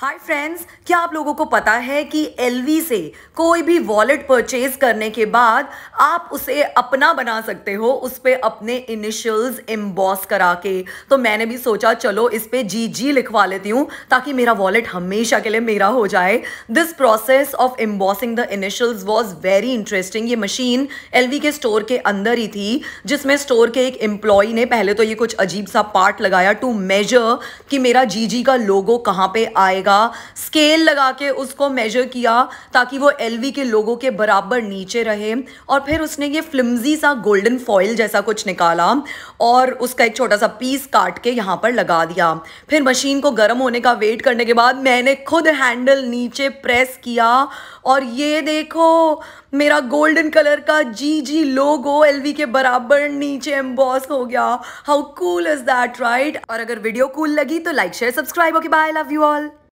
hi friends क्या आप लोगों को पता है कि एल से कोई भी वॉलेट परचेज करने के बाद आप उसे अपना बना सकते हो उस पर अपने इनिशियल्स एम्बॉस करा के तो मैंने भी सोचा चलो इस पर जी जी लिखवा लेती हूँ ताकि मेरा वॉलेट हमेशा के लिए मेरा हो जाए this process of embossing the initials was very interesting ये मशीन एल के स्टोर के अंदर ही थी जिसमें स्टोर के एक एम्प्लॉई ने पहले तो ये कुछ अजीब सा पार्ट लगाया टू मेजर कि मेरा जी जी का लोगो कहाँ पर आएगा लगा स्केल लगा के उसको मेजर किया ताकि वो एल के लोगों के बराबर नीचे रहे और फिर उसने ये फ्लिम्जी सा गोल्डन फॉइल जैसा कुछ निकाला और उसका एक छोटा सा पीस काट के यहाँ पर लगा दिया फिर मशीन को गर्म होने का वेट करने के बाद मैंने खुद हैंडल नीचे प्रेस किया और ये देखो मेरा गोल्डन कलर का जी जी लोगो एलवी के बराबर नीचे एम्बॉस हो गया how cool is that right और अगर वीडियो कूल cool लगी तो like share subscribe okay bye love you all